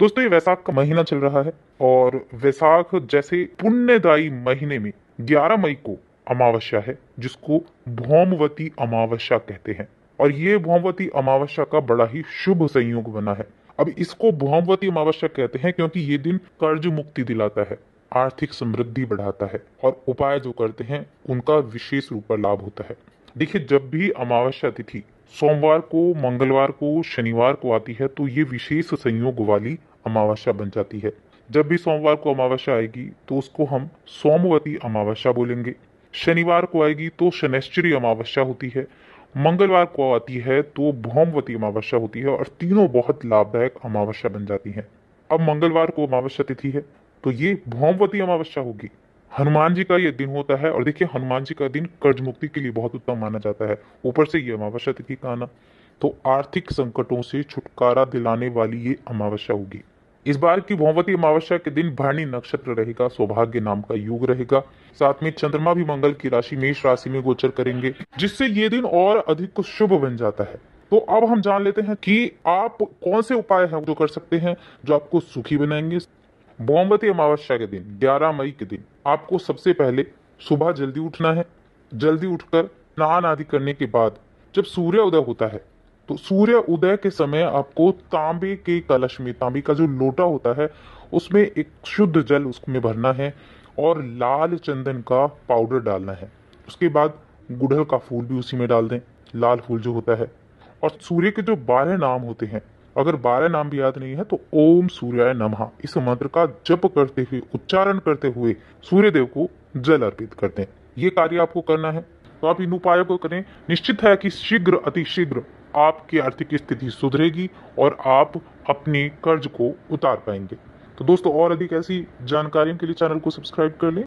दोस्तों ये वैसाख का महीना चल रहा है और वैसाख जैसे पुण्यदायी महीने में 11 मई को अमावस्या है जिसको भौमवती अमावस्या कहते हैं और ये भौमवती अमावस्या का बड़ा ही शुभ संयोग बना है अब इसको भौमवती अमावस्या कहते हैं क्योंकि ये दिन कर्ज मुक्ति दिलाता है आर्थिक समृद्धि बढ़ाता है और उपाय जो करते हैं उनका विशेष रूप पर लाभ होता है देखिए जब भी अमावस्या तिथि सोमवार को मंगलवार को शनिवार को आती है तो ये विशेष संयोग वाली अमावस्या बन जाती है जब भी सोमवार को अमावस्या आएगी तो उसको हम सोमवती अमावस्या बोलेंगे शनिवार को आएगी तो शनैश्चरी अमावस्या होती है मंगलवार को आती है तो भौमवती अमावस्या होती है और तीनों बहुत लाभदायक अमावस्या बन जाती हैं अब मंगलवार को अमावस्या तिथि है तो ये भौमवती अमावस्या होगी हनुमान जी का ये दिन होता है और देखिए हनुमान जी का दिन कर्ज मुक्ति के लिए बहुत उत्तम माना जाता है ऊपर से ये अमावस्या तिथि का आना तो आर्थिक संकटों से छुटकारा दिलाने वाली ये अमावस्या होगी इस बार की भोमवती अमावस्या के दिन भरणी नक्षत्र रहेगा सौभाग्य नाम का युग रहेगा साथ में चंद्रमा भी मंगल की राशि मेष राशि में गोचर करेंगे जिससे ये दिन और अधिक शुभ बन जाता है तो अब हम जान लेते हैं कि आप कौन से उपाय हैं जो कर सकते हैं जो आपको सुखी बनाएंगे मोमबत्ती अमावस्या के दिन 11 मई के दिन आपको सबसे पहले सुबह जल्दी उठना है जल्दी उठकर स्नान आदि करने के बाद जब सूर्य उदय होता है तो सूर्य उदय के समय आपको तांबे के कलश में तांबे का जो लोटा होता है उसमें एक शुद्ध जल उसमें भरना है और लाल चंदन का पाउडर डालना है उसके बाद गुड़हल का फूल भी उसी में डाल दें लाल फूल जो होता है और सूर्य के जो बारह नाम होते हैं अगर बारह नाम भी याद नहीं है तो ओम सूर्याय नमः इस मंत्र का जप करते हुए उच्चारण करते हुए सूर्य देव को जल अर्पित कर दें ये कार्य आपको करना है तो आप इन उपायों को करें निश्चित है कि शीघ्र अति शीघ्र आपकी आर्थिक स्थिति सुधरेगी और आप अपने कर्ज को उतार पाएंगे तो दोस्तों और अधिक ऐसी जानकारियों के लिए चैनल को सब्सक्राइब कर लें